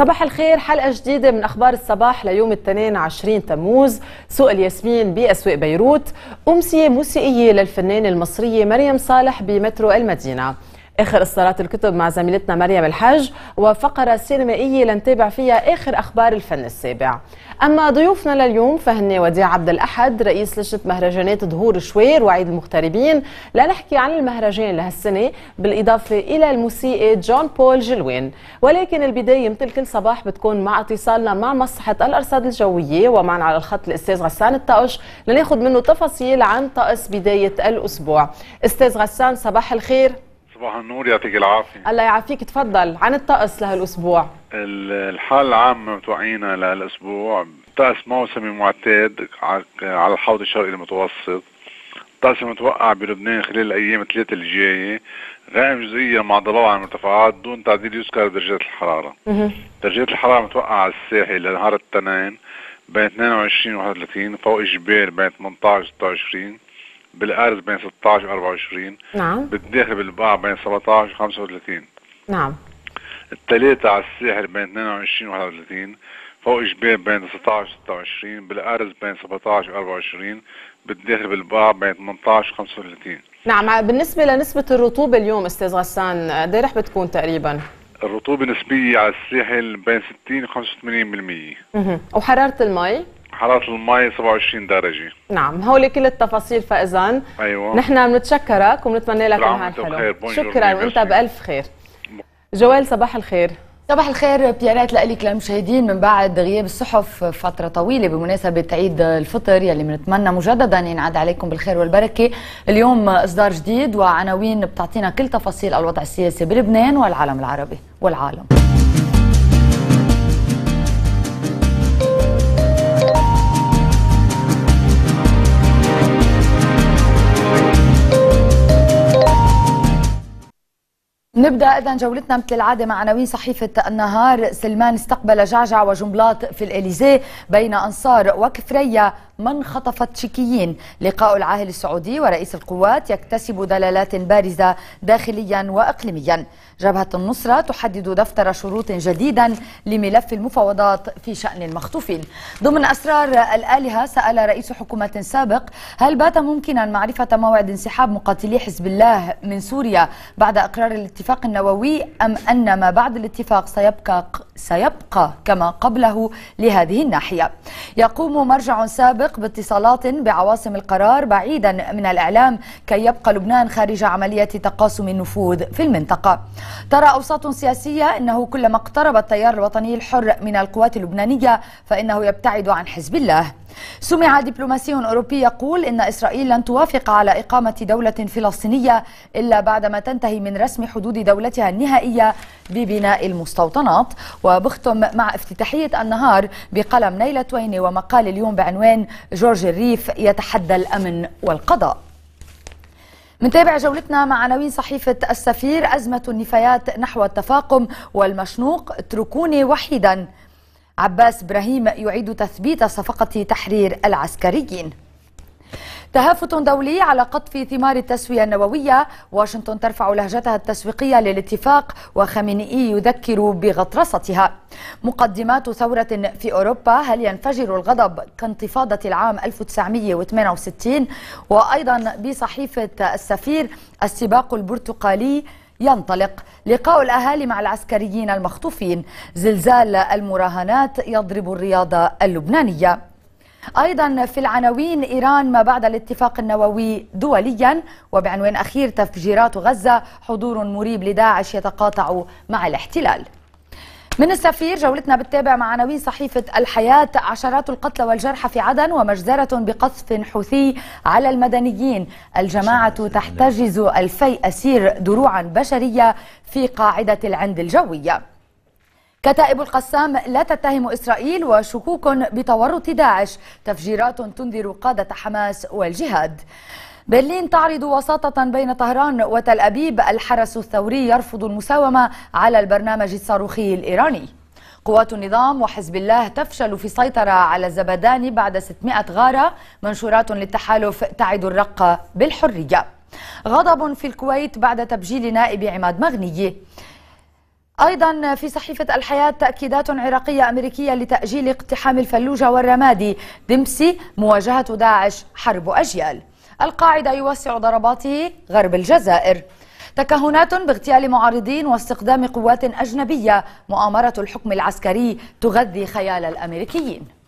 صباح الخير حلقة جديدة من أخبار الصباح ليوم الاثنين عشرين تموز سوق الياسمين بأسواق بيروت أمسية موسيقية للفنانة المصرية مريم صالح بمترو المدينة اخر اصدارات الكتب مع زميلتنا مريم الحاج وفقره سينمائيه لنتابع فيها اخر اخبار الفن السابع. اما ضيوفنا لليوم فهن وديع عبد الاحد رئيس لجنه مهرجانات ظهور شوير وعيد المغتربين لنحكي عن المهرجان لهالسنه بالاضافه الى الموسيقى جون بول جلوين، ولكن البدايه مثل كل صباح بتكون مع اتصالنا مع مصلحه الارصاد الجويه ومعنا على الخط الاستاذ غسان الطقش لناخذ منه تفاصيل عن طقس بدايه الاسبوع. استاذ غسان صباح الخير. صباح النور يعطيك العافيه الله يعافيك تفضل عن الطقس لهالاسبوع الحاله العامه بتوعينا لهالاسبوع طقس موسمي معتاد على الحوض الشرقي المتوسط الطقس المتوقع بلبنان خلال الايام الثلاثه الجايه غائم جزئيا مع ضلوع على المرتفعات دون تعديل يذكر درجات الحراره درجات الحراره متوقعه على الساحل لنهار الاثنين بين 22 و 31 فوق الجبال بين 18 و 26 بالارز بين 16 و 24 نعم بالداخل بالباع بين 17 و 35 نعم الثلاثة على الساحل بين 22 و 31 فوق جبال بين 16 و 26 بالارز بين 17 و 24 بالداخل بالباع بين 18 و 35 نعم بالنسبة لنسبة الرطوبة اليوم استاذ غسان قد رح بتكون تقريبا؟ الرطوبة نسبية على الساحل بين 60 و 85% وحرارة المي؟ حرارة المي 27 درجة نعم هول كل التفاصيل فإذا أيوة نحن بنتشكرك وبنتمنى لك نهار حلو شكرا وأنت بألف خير جوال صباح الخير صباح الخير بيانات لك للمشاهدين من بعد غياب الصحف فترة طويلة بمناسبة عيد الفطر يلي بنتمنى مجددا ينعاد عليكم بالخير والبركة اليوم إصدار جديد وعناوين بتعطينا كل تفاصيل الوضع السياسي بلبنان والعالم العربي والعالم نبدا اذا جولتنا مثل العاده مع عناوين صحيفه النهار سلمان استقبل جعجع وجملات في الاليزيه بين انصار وكفريه من خطفت شيكيين لقاء العاهل السعودي ورئيس القوات يكتسب دلالات بارزة داخليا وأقليميا جبهة النصرة تحدد دفتر شروط جديدا لملف المفاوضات في شأن المخطوفين ضمن أسرار الآلهة سأل رئيس حكومة سابق هل بات ممكنا معرفة موعد انسحاب مقاتلي حزب الله من سوريا بعد أقرار الاتفاق النووي أم أن ما بعد الاتفاق سيبقى سيبقى كما قبله لهذه الناحية يقوم مرجع سابق باتصالات بعواصم القرار بعيدا من الإعلام كي يبقى لبنان خارج عملية تقاسم النفوذ في المنطقة ترى أوساط سياسية أنه كلما اقترب التيار الوطني الحر من القوات اللبنانية فإنه يبتعد عن حزب الله سمع دبلوماسي أوروبي يقول إن إسرائيل لن توافق على إقامة دولة فلسطينية إلا بعدما تنتهي من رسم حدود دولتها النهائية ببناء المستوطنات وبختم مع افتتاحية النهار بقلم نيلة تويني ومقال اليوم بعنوان جورج الريف يتحدى الأمن والقضاء منتابع جولتنا مع عناوين صحيفة السفير أزمة النفايات نحو التفاقم والمشنوق اتركوني وحيدا عباس إبراهيم يعيد تثبيت صفقة تحرير العسكريين تهافت دولي على قطف ثمار التسوية النووية واشنطن ترفع لهجتها التسويقية للاتفاق وخامنئي يذكر بغطرستها مقدمات ثورة في أوروبا هل ينفجر الغضب كانتفاضة العام 1968 وأيضا بصحيفة السفير السباق البرتقالي ينطلق لقاء الأهالي مع العسكريين المخطوفين زلزال المراهنات يضرب الرياضة اللبنانية أيضا في العناوين إيران ما بعد الاتفاق النووي دوليا وبعنوان أخير تفجيرات غزة حضور مريب لداعش يتقاطع مع الاحتلال من السفير جولتنا بتتابع مع عناوين صحيفة الحياة عشرات القتلى والجرحى في عدن ومجزرة بقصف حوثي على المدنيين الجماعة تحتجز ألفي أسير دروعا بشرية في قاعدة العند الجوية كتائب القسام لا تتهم إسرائيل وشكوك بتورط داعش تفجيرات تنذر قادة حماس والجهاد برلين تعرض وساطة بين طهران وتل أبيب الحرس الثوري يرفض المساومة على البرنامج الصاروخي الإيراني قوات النظام وحزب الله تفشل في سيطرة على الزبداني بعد 600 غارة منشورات للتحالف تعد الرقة بالحرية غضب في الكويت بعد تبجيل نائب عماد مغني أيضا في صحيفة الحياة تأكيدات عراقية أمريكية لتأجيل اقتحام الفلوجة والرمادي دمسي مواجهة داعش حرب أجيال القاعدة يوسع ضرباته غرب الجزائر تكهنات باغتيال معارضين واستخدام قوات أجنبية مؤامرة الحكم العسكري تغذي خيال الأمريكيين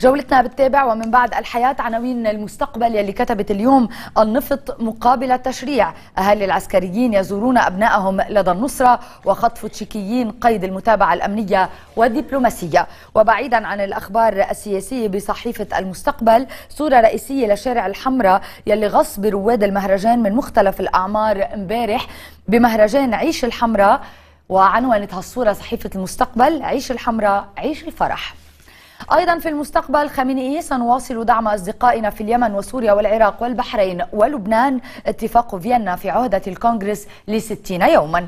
جولتنا بتتابع ومن بعد الحياة عناوين المستقبل يلي كتبت اليوم النفط مقابل التشريع أهل العسكريين يزورون أبنائهم لدى النصرة وخطف تشيكيين قيد المتابعة الأمنية والدبلوماسية وبعيدا عن الأخبار السياسية بصحيفة المستقبل صورة رئيسية لشارع الحمراء يلي غصب رواد المهرجان من مختلف الأعمار امبارح بمهرجان عيش الحمراء وعنونت هالصورة صحيفة المستقبل عيش الحمراء عيش الفرح أيضا في المستقبل خامنئي سنواصل دعم أصدقائنا في اليمن وسوريا والعراق والبحرين ولبنان اتفاق فيينا في عهدة الكونغرس لستين يوما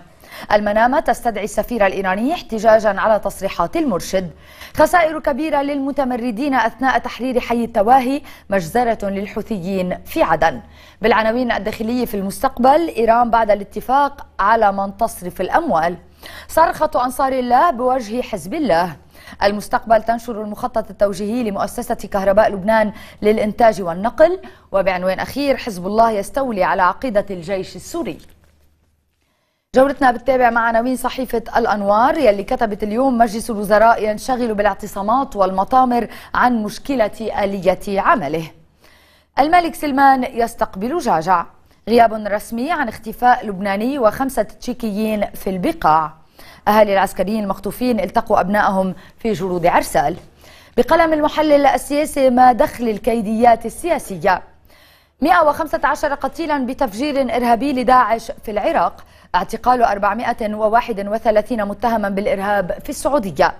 المنامة تستدعي السفير الإيراني احتجاجا على تصريحات المرشد خسائر كبيرة للمتمردين أثناء تحرير حي التواهي مجزرة للحوثيين في عدن بالعناوين الداخلية في المستقبل إيران بعد الاتفاق على من تصرف الأموال صرخة أنصار الله بوجه حزب الله المستقبل تنشر المخطط التوجيهي لمؤسسة كهرباء لبنان للإنتاج والنقل وبعنوان أخير حزب الله يستولي على عقيدة الجيش السوري جولتنا بتتابع مع عناوين صحيفة الأنوار يلي كتبت اليوم مجلس الوزراء ينشغل بالاعتصامات والمطامر عن مشكلة آلية عمله الملك سلمان يستقبل جعجع غياب رسمي عن اختفاء لبناني وخمسة تشيكيين في البقاع أهالي العسكريين المخطوفين التقوا أبنائهم في جرود عرسال بقلم المحلل السياسي ما دخل الكيديات السياسية 115 قتيلا بتفجير إرهابي لداعش في العراق اعتقال 431 متهما بالإرهاب في السعودية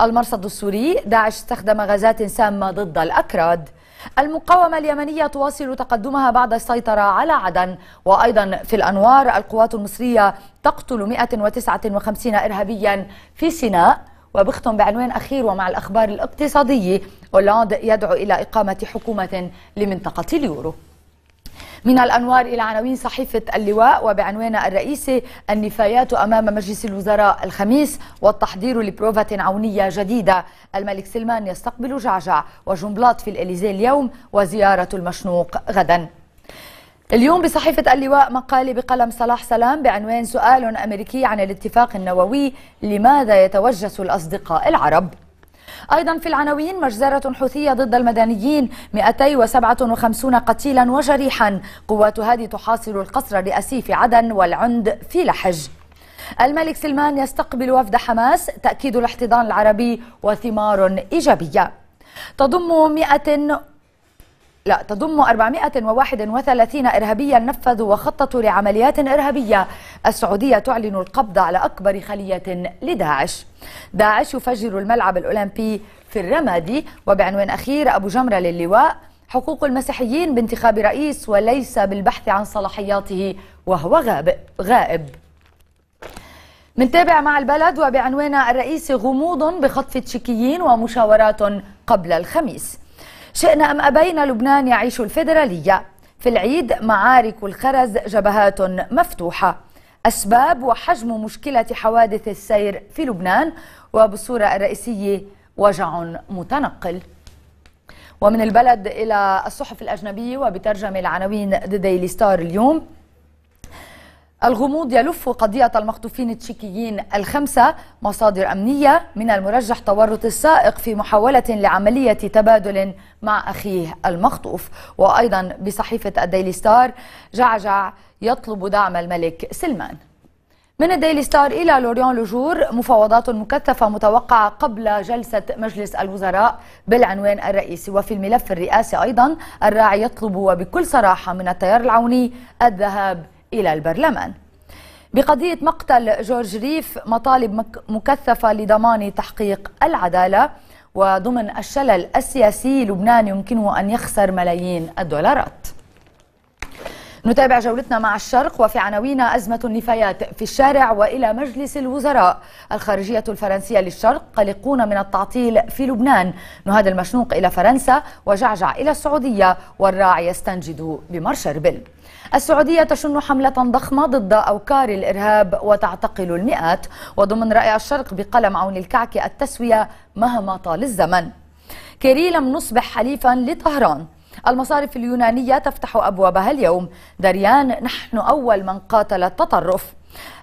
المرصد السوري داعش استخدم غازات سامة ضد الأكراد المقاومة اليمنية تواصل تقدمها بعد السيطرة على عدن وأيضا في الأنوار القوات المصرية تقتل 159 إرهابيا في سيناء وبختم بعنوان أخير ومع الأخبار الاقتصادية أولاند يدعو إلى إقامة حكومة لمنطقة اليورو من الأنوار إلى عناوين صحيفة اللواء وبعنوانها الرئيسي النفايات أمام مجلس الوزراء الخميس والتحضير لبروفة عونية جديدة الملك سلمان يستقبل جعجع وجنبلاط في الإليزي اليوم وزيارة المشنوق غدا اليوم بصحيفة اللواء مقالي بقلم صلاح سلام بعنوان سؤال أمريكي عن الاتفاق النووي لماذا يتوجس الأصدقاء العرب أيضا في العناوين مجزرة حوثية ضد المدنيين 257 قتيلا وجريحا قوات هادي تحاصر القصر الرئاسي في عدن والعند في لحج الملك سلمان يستقبل وفد حماس تأكيد الاحتضان العربي وثمار إيجابية تضم 100 لا تضم 431 إرهابيا نفذوا وخططوا لعمليات إرهابية السعودية تعلن القبض على أكبر خلية لداعش داعش يفجر الملعب الأولمبي في الرمادي وبعنوان أخير أبو جمرة للواء حقوق المسيحيين بانتخاب رئيس وليس بالبحث عن صلاحياته وهو غائب غائب منتابع مع البلد وبعنوان الرئيس غموض بخطف تشيكيين ومشاورات قبل الخميس شئنا أم أبينا لبنان يعيش الفيدرالية في العيد معارك الخرز جبهات مفتوحة أسباب وحجم مشكلة حوادث السير في لبنان وبالصورة الرئيسية وجع متنقل ومن البلد إلى الصحف الأجنبية وبترجمة العناوين ذا ديلي ستار اليوم الغموض يلف قضية المخطوفين التشيكيين الخمسة مصادر أمنية من المرجح تورط السائق في محاولة لعملية تبادل مع أخيه المخطوف وأيضا بصحيفة الديلي ستار جعجع يطلب دعم الملك سلمان من الديلي ستار إلى لوريان لوجور مفاوضات مكثفة متوقعة قبل جلسة مجلس الوزراء بالعنوان الرئيسي وفي الملف الرئاسي أيضا الراعي يطلب وبكل صراحة من التيار العوني الذهاب إلى البرلمان بقضية مقتل جورج ريف مطالب مكثفة لضمان تحقيق العدالة وضمن الشلل السياسي لبنان يمكنه أن يخسر ملايين الدولارات نتابع جولتنا مع الشرق وفي عناوين أزمة النفايات في الشارع وإلى مجلس الوزراء الخارجية الفرنسية للشرق قلقون من التعطيل في لبنان نهاد المشنوق إلى فرنسا وجعجع إلى السعودية والراعي يستنجد بمرشر بل السعودية تشن حملة ضخمة ضد أوكار الإرهاب وتعتقل المئات وضمن رأي الشرق بقلم عون الكعك التسوية مهما طال الزمن كيري لم نصبح حليفا لطهران المصارف اليونانية تفتح أبوابها اليوم دريان نحن أول من قاتل التطرف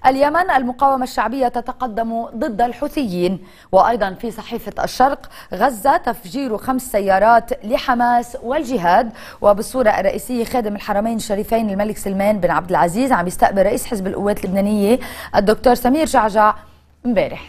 اليمن المقاومة الشعبية تتقدم ضد الحوثيين وأيضا في صحيفة الشرق غزة تفجير خمس سيارات لحماس والجهاد وبالصورة الرئيسية خادم الحرمين الشريفين الملك سلمان بن عبد العزيز عم يستقبل رئيس حزب القوات اللبنانية الدكتور سمير جعجع امبارح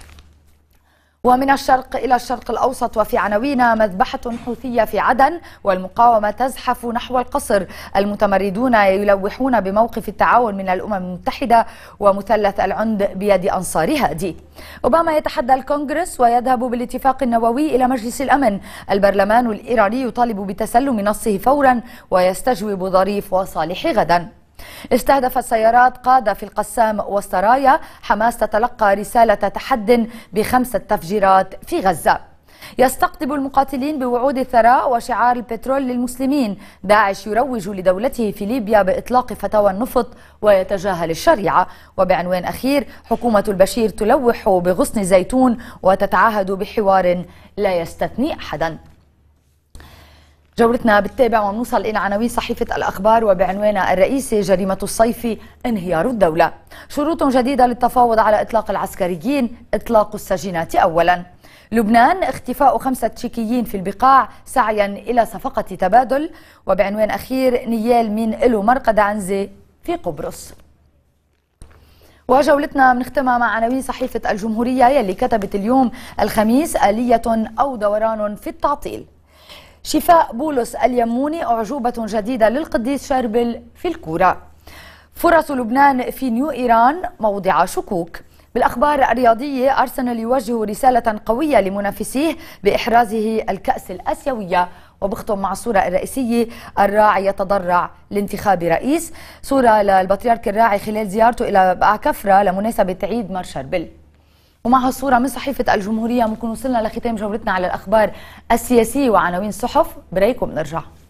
ومن الشرق إلى الشرق الأوسط وفي عناوينا مذبحة حوثية في عدن والمقاومة تزحف نحو القصر المتمردون يلوحون بموقف التعاون من الأمم المتحدة ومثلث العند بيد أنصار هادي أوباما يتحدى الكونغرس ويذهب بالاتفاق النووي إلى مجلس الأمن البرلمان الإيراني يطالب بتسلم نصه فورا ويستجوب ظريف وصالح غدا استهدفت سيارات قادة في القسام والسرايا حماس تتلقى رسالة تحد بخمسة تفجيرات في غزة يستقطب المقاتلين بوعود الثراء وشعار البترول للمسلمين داعش يروج لدولته في ليبيا بإطلاق فتاوى النفط ويتجاهل الشريعة وبعنوان أخير حكومة البشير تلوح بغصن زيتون وتتعهد بحوار لا يستثني أحداً جولتنا بتتابع ونوصل إلى عناوين صحيفة الأخبار وبعنوانها الرئيسي جريمة الصيف انهيار الدولة شروط جديدة للتفاوض على إطلاق العسكريين إطلاق السجينات أولا لبنان اختفاء خمسة تشيكيين في البقاع سعيا إلى صفقة تبادل وبعنوان أخير نيال مين إلو مرقد عنزي في قبرص وجولتنا بنختمها مع عناوين صحيفة الجمهورية يلي كتبت اليوم الخميس آلية أو دوران في التعطيل شفاء بولس اليموني أعجوبة جديدة للقديس شربل في الكورة فرص لبنان في نيو إيران موضع شكوك بالأخبار الرياضية أرسنال يوجه رسالة قوية لمنافسيه بإحرازه الكأس الأسيوية وبختم مع الصورة الرئيسية الراعي يتضرع لانتخاب رئيس صورة للبطريرك الراعي خلال زيارته إلى كفرة لمناسبة عيد مار شربل ومع هالصورة من صحيفة الجمهورية بنكون وصلنا لختام جولتنا على الأخبار السياسية وعناوين الصحف بريك نرجع.